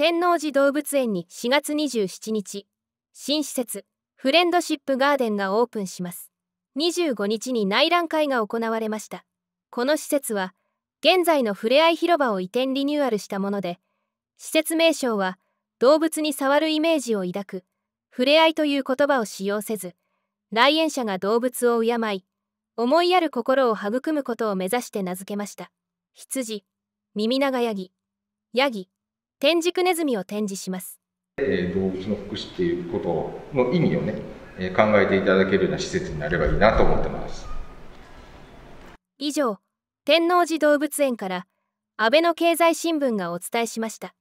天王寺動物園に4月27日、新施設、フレンドシップガーデンがオープンします。25日に内覧会が行われました。この施設は、現在のふれあい広場を移転リニューアルしたもので、施設名称は、動物に触るイメージを抱く、ふれあいという言葉を使用せず、来園者が動物を敬い、思いやる心を育むことを目指して名付けました。羊、耳長ヤギ、ヤギ、天竺ネズミを展示します、え動物の福祉っていうことの意味をね、え考えていただけるような施設になればいいなと思ってます以上天王寺動物園から安倍の経済新聞がお伝えしました